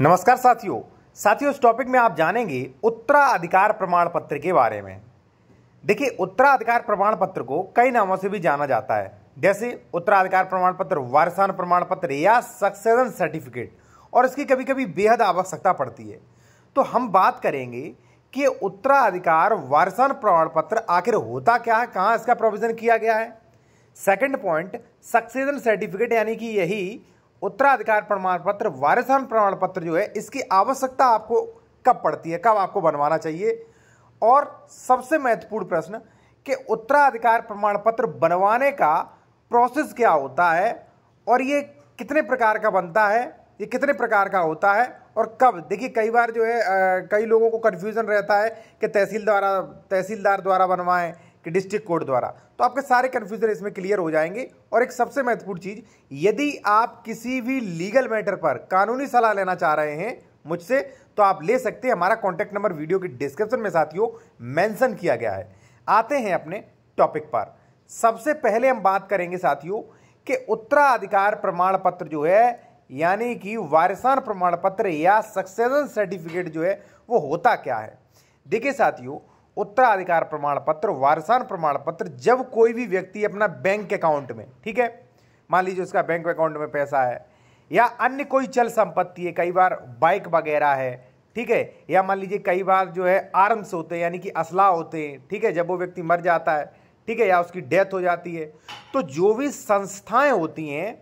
नमस्कार साथियों साथियों इस टॉपिक में आप जानेंगे उत्तराधिकार प्रमाण पत्र के बारे में देखिए उत्तराधिकार प्रमाण पत्र को कई नामों से भी जाना जाता है जैसे उत्तराधिकार प्रमाण पत्र वारसान प्रमाण पत्र या सक्सेशन सर्टिफिकेट और इसकी कभी कभी बेहद आवश्यकता पड़ती है तो हम बात करेंगे कि उत्तराधिकार वारसान प्रमाण पत्र आखिर होता क्या है कहाँ इसका प्रोविज़न किया गया है सेकंड पॉइंट सक्सेशन सर्टिफिकेट यानी कि यही उत्तराधिकार प्रमाण पत्र वारिसान प्रमाण पत्र जो है इसकी आवश्यकता आपको कब पड़ती है कब आपको बनवाना चाहिए और सबसे महत्वपूर्ण प्रश्न कि उत्तराधिकार प्रमाण पत्र बनवाने का प्रोसेस क्या होता है और ये कितने प्रकार का बनता है ये कितने प्रकार का होता है और कब देखिए कई बार जो है आ, कई लोगों को कन्फ्यूज़न रहता है कि तहसील द्वारा तहसीलदार द्वारा बनवाएं कि डिस्ट्रिक्ट कोर्ट द्वारा तो आपके सारे कन्फ्यूजन इसमें क्लियर हो जाएंगे और एक सबसे महत्वपूर्ण चीज़ यदि आप किसी भी लीगल मैटर पर कानूनी सलाह लेना चाह रहे हैं मुझसे तो आप ले सकते हैं हमारा कॉन्टैक्ट नंबर वीडियो के डिस्क्रिप्शन में साथियों मेंशन किया गया है आते हैं अपने टॉपिक पर सबसे पहले हम बात करेंगे साथियों कि उत्तराधिकार प्रमाण पत्र जो है यानी कि वारिसान प्रमाण पत्र या सक्सेशन सर्टिफिकेट जो है वो होता क्या है देखिए साथियों उत्तराधिकार प्रमाण पत्र वारसान प्रमाण पत्र जब कोई भी व्यक्ति अपना बैंक अकाउंट में ठीक है मान लीजिए उसका बैंक अकाउंट में पैसा है या अन्य कोई चल संपत्ति है कई बार बाइक वगैरह है ठीक है या मान लीजिए कई बार जो है आर्म्स होते हैं यानी कि असलाह होते हैं ठीक है जब वो व्यक्ति मर जाता है ठीक है या उसकी डेथ हो जाती है तो जो भी संस्थाएं होती हैं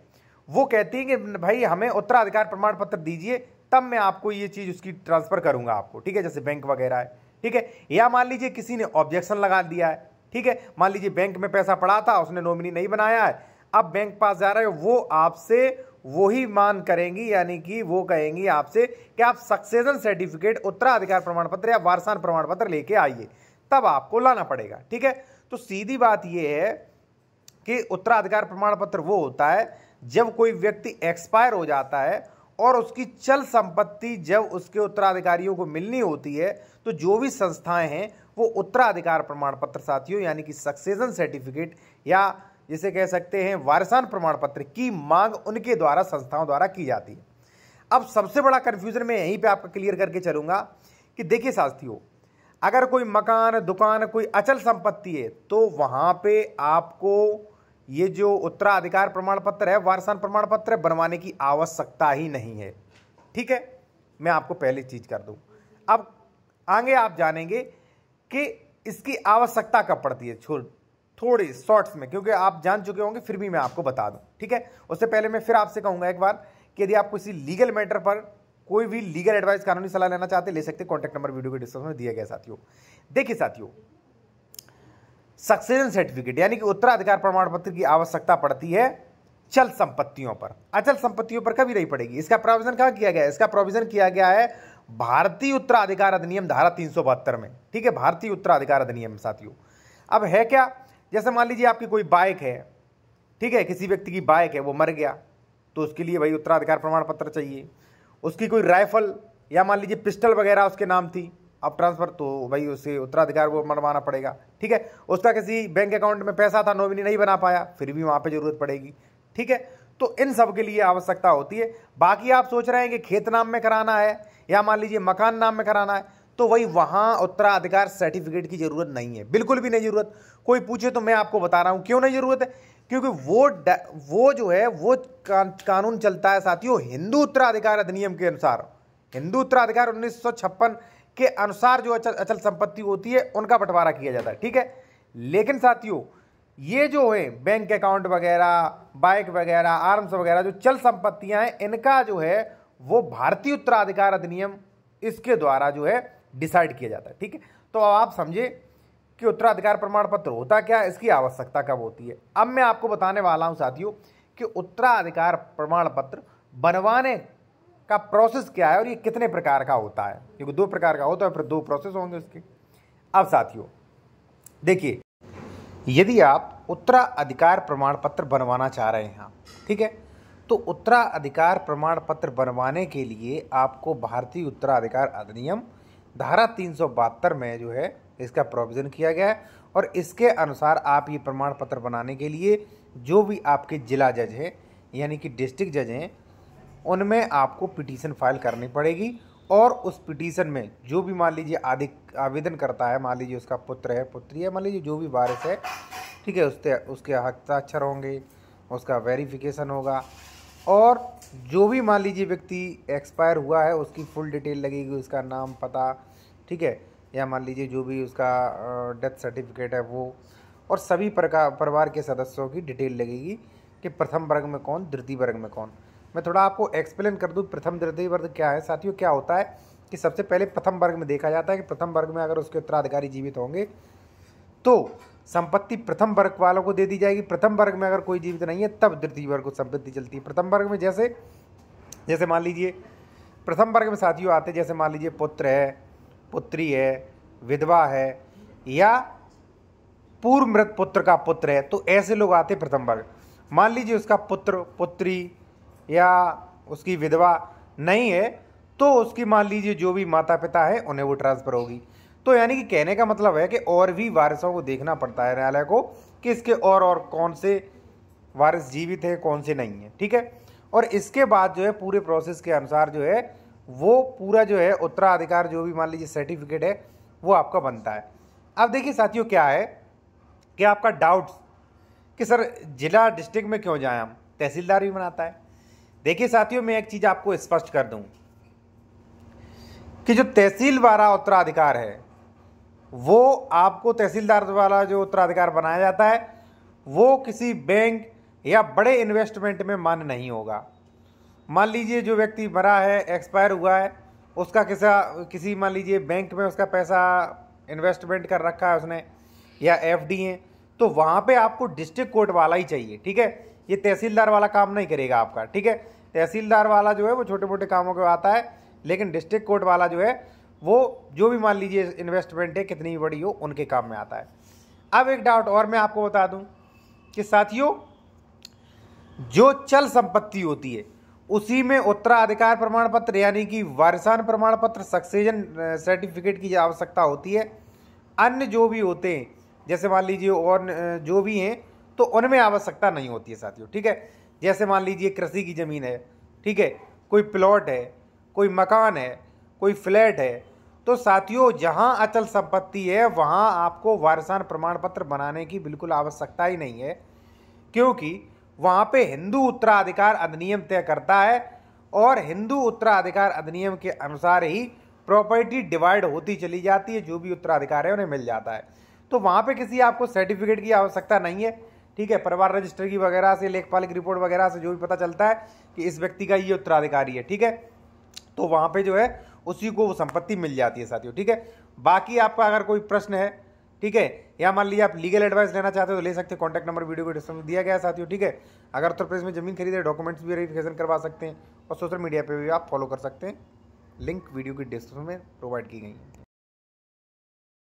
वो कहती हैं कि भाई हमें उत्तराधिकार प्रमाण पत्र दीजिए तब मैं आपको ये चीज़ उसकी ट्रांसफ़र करूंगा आपको ठीक है जैसे बैंक वगैरह है ठीक है या मान लीजिए किसी ने ऑब्जेक्शन लगा दिया है ठीक है मान लीजिए बैंक में पैसा पड़ा था उसने नॉमिनी नहीं बनाया है अब बैंक पास जा रहे हो वो आपसे वही मान करेंगी यानी कि वो कहेंगी आपसे कि आप सक्सेसन सर्टिफिकेट उत्तराधिकार प्रमाण पत्र या वारसान प्रमाण पत्र लेके आइए तब आपको लाना पड़ेगा ठीक है तो सीधी बात यह है कि उत्तराधिकार प्रमाण पत्र वो होता है जब कोई व्यक्ति एक्सपायर हो जाता है और उसकी चल संपत्ति जब उसके उत्तराधिकारियों को मिलनी होती है तो जो भी संस्थाएं हैं वो उत्तराधिकार प्रमाण पत्र साथियों यानी कि सक्सेशन सर्टिफिकेट या जिसे कह सकते हैं वारसान प्रमाण पत्र की मांग उनके द्वारा संस्थाओं द्वारा की जाती है अब सबसे बड़ा कन्फ्यूजन मैं यहीं पे आपका क्लियर करके चलूँगा कि देखिए साथियों अगर कोई मकान दुकान कोई अचल संपत्ति है तो वहाँ पे आपको ये जो उत्तराधिकार प्रमाण पत्र है वारसान प्रमाण पत्र बनवाने की आवश्यकता ही नहीं है ठीक है मैं आपको पहली चीज कर दूं अब आगे आप जानेंगे कि इसकी आवश्यकता कब पड़ती है छोड़ थोड़ी शॉर्ट्स में क्योंकि आप जान चुके होंगे फिर भी मैं आपको बता दूं ठीक है उससे पहले मैं फिर आपसे कहूंगा एक बार कि यदि आप किसी लीगल मैटर पर कोई भी लीगल एडवाइस कानूनी सलाह लेना चाहते ले सकते कॉन्टैक्ट नंबर वीडियो के डिस्क्रिप्शन में दिया गया साथियों देखिए साथियों सक्सेशन सर्टिफिकेट यानी कि उत्तराधिकार प्रमाण पत्र की आवश्यकता पड़ती है चल संपत्तियों पर अचल संपत्तियों पर कभी नहीं पड़ेगी इसका प्रोविजन कहाँ किया गया है इसका प्रोविजन किया गया है भारतीय उत्तराधिकार अधिनियम धारा तीन में ठीक है भारतीय उत्तराधिकार अधिनियम साथियों अब है क्या जैसे मान लीजिए आपकी कोई बाइक है ठीक है किसी व्यक्ति की बाइक है वो मर गया तो उसके लिए भाई उत्तराधिकार प्रमाण पत्र चाहिए उसकी कोई राइफल या मान लीजिए पिस्टल वगैरह उसके नाम थी अब ट्रांसफ़र तो भाई उसे उत्तराधिकार वो मनवाना पड़ेगा ठीक है उसका किसी बैंक अकाउंट में पैसा था नॉमिनी नहीं बना पाया फिर भी वहाँ पर ज़रूरत पड़ेगी ठीक है तो इन सब के लिए आवश्यकता होती है बाकी आप सोच रहे हैं कि खेत नाम में कराना है या मान लीजिए मकान नाम में कराना है तो वही वहाँ उत्तराधिकार सर्टिफिकेट की ज़रूरत नहीं है बिल्कुल भी नहीं ज़रूरत कोई पूछे तो मैं आपको बता रहा हूँ क्यों नहीं ज़रूरत है क्योंकि वो वो जो है वो कानून चलता है साथियों हिंदू उत्तराधिकार अधिनियम के अनुसार हिंदू उत्तराधिकार उन्नीस के अनुसार जो अचल अचल संपत्ति होती है उनका बंटवारा किया जाता है ठीक है लेकिन साथियों ये जो है बैंक अकाउंट वगैरह बाइक वगैरह आर्म्स वगैरह जो चल संपत्तियां हैं इनका जो है वो भारतीय उत्तराधिकार अधिनियम इसके द्वारा जो है डिसाइड किया जाता है ठीक है तो अब आप समझे कि उत्तराधिकार प्रमाण पत्र होता क्या इसकी आवश्यकता कब होती है अब मैं आपको बताने वाला हूँ साथियों कि उत्तराधिकार प्रमाण पत्र बनवाने का प्रोसेस क्या है और ये कितने प्रकार का होता है क्योंकि दो प्रकार का होता है फिर दो प्रोसेस होंगे उसके अब साथियों देखिए यदि आप उत्तराधिकार प्रमाण पत्र बनवाना चाह रहे हैं आप ठीक है तो उत्तराधिकार प्रमाण पत्र बनवाने के लिए आपको भारतीय उत्तराधिकार अधिनियम धारा तीन में जो है इसका प्रोविज़न किया गया है और इसके अनुसार आप ये प्रमाण पत्र बनाने के लिए जो भी आपके जिला जज हैं यानी कि डिस्ट्रिक्ट जज हैं उनमें आपको पिटीशन फाइल करनी पड़ेगी और उस पिटीशन में जो भी मान लीजिए आदि आवेदन करता है मान लीजिए उसका पुत्र है पुत्री है मान लीजिए जो भी वारिस है ठीक है उसके उसके हस्ताक्षर होंगे उसका वेरिफिकेशन होगा और जो भी मान लीजिए व्यक्ति एक्सपायर हुआ है उसकी फुल डिटेल लगेगी उसका नाम पता ठीक है या मान लीजिए जो भी उसका डेथ सर्टिफिकेट है वो और सभी प्रकार परिवार के सदस्यों की डिटेल लगेगी कि प्रथम वर्ग में कौन द्वितीय वर्ग में कौन मैं थोड़ा आपको एक्सप्लेन कर दूँ प्रथम द्वितीय वर्ग क्या है साथियों क्या होता है कि सबसे पहले प्रथम वर्ग में देखा जाता है कि प्रथम वर्ग में अगर उसके उत्तराधिकारी जीवित होंगे तो संपत्ति प्रथम वर्ग वालों को दे दी जाएगी प्रथम वर्ग में अगर कोई जीवित नहीं है तब द्वितीय वर्ग को संपत्ति चलती है प्रथम वर्ग में जैसे जैसे मान लीजिए प्रथम वर्ग में साथियों आते जैसे मान लीजिए पुत्र है पुत्री है विधवा है या पूर्व मृत पुत्र का पुत्र है तो ऐसे लोग आते प्रथम वर्ग मान लीजिए उसका पुत्र पुत्री या उसकी विधवा नहीं है तो उसकी मान लीजिए जो भी माता पिता है उन्हें वो ट्रांसफ़र होगी तो यानी कि कहने का मतलब है कि और भी वारिसों को देखना पड़ता है न्यायालय को कि इसके और और कौन से वारिस जीवित हैं कौन से नहीं है ठीक है और इसके बाद जो है पूरे प्रोसेस के अनुसार जो है वो पूरा जो है उत्तराधिकार जो भी मान लीजिए सर्टिफिकेट है वो आपका बनता है अब देखिए साथियों क्या है कि आपका डाउट्स कि सर जिला डिस्ट्रिक्ट में क्यों जाएं हम तहसीलदार भी बनाता है देखिए साथियों मैं एक चीज़ आपको स्पष्ट कर दूं कि जो तहसील वाला उत्तराधिकार है वो आपको तहसीलदार द्वारा जो उत्तराधिकार बनाया जाता है वो किसी बैंक या बड़े इन्वेस्टमेंट में मान नहीं होगा मान लीजिए जो व्यक्ति मरा है एक्सपायर हुआ है उसका किसा किसी मान लीजिए बैंक में उसका पैसा इन्वेस्टमेंट कर रखा है उसने या एफ डी है तो वहाँ पे आपको डिस्ट्रिक्ट कोर्ट वाला ही चाहिए ठीक है ये तहसीलदार वाला काम नहीं करेगा आपका ठीक है तहसीलदार वाला जो है वो छोटे मोटे कामों के आता है लेकिन डिस्ट्रिक्ट कोर्ट वाला जो है वो जो भी मान लीजिए इन्वेस्टमेंट है कितनी भी बड़ी हो उनके काम में आता है अब एक डाउट और मैं आपको बता दूं कि साथियों जो चल संपत्ति होती है उसी में उत्तराधिकार प्रमाण पत्र यानी कि वारिसान प्रमाण पत्र सक्सेजन सर्टिफिकेट की आवश्यकता होती है अन्य जो भी होते हैं जैसे मान लीजिए और जो भी हैं तो उनमें आवश्यकता नहीं होती है साथियों ठीक है जैसे मान लीजिए कृषि की ज़मीन है ठीक है कोई प्लॉट है कोई मकान है कोई फ्लैट है तो साथियों जहाँ अचल संपत्ति है वहाँ आपको वारसान प्रमाण पत्र बनाने की बिल्कुल आवश्यकता ही नहीं है क्योंकि वहाँ पे हिंदू उत्तराधिकार अधिनियम तय करता है और हिंदू उत्तराधिकार अधिनियम के अनुसार ही प्रॉपर्टी डिवाइड होती चली जाती है जो भी उत्तराधिकार है उन्हें मिल जाता है तो वहाँ पर किसी आपको सर्टिफिकेट की आवश्यकता नहीं है ठीक है परिवार रजिस्टर की वगैरह से लेखपाल रिपोर्ट वगैरह से जो भी पता चलता है कि इस व्यक्ति का ये उत्तराधिकारी है ठीक है तो वहाँ पे जो है उसी को वो संपत्ति मिल जाती है साथियों ठीक है बाकी आपका अगर कोई प्रश्न है ठीक है या मान लीजिए आप लीगल एडवाइस लेना चाहते हो तो ले सकते हैं कॉन्टैक्ट नंबर वीडियो को डिस्क्रिप्शन में दिया गया है साथियों ठीक है अगर उत्तर प्रदेश में जमीन खरीदे डॉक्यूमेंट्स भी वेरिफिकेशन करवा सकते हैं और सोशल मीडिया पर भी आप फॉलो कर सकते हैं लिंक वीडियो की डिस्क्रिप्शन में प्रोवाइड की गई है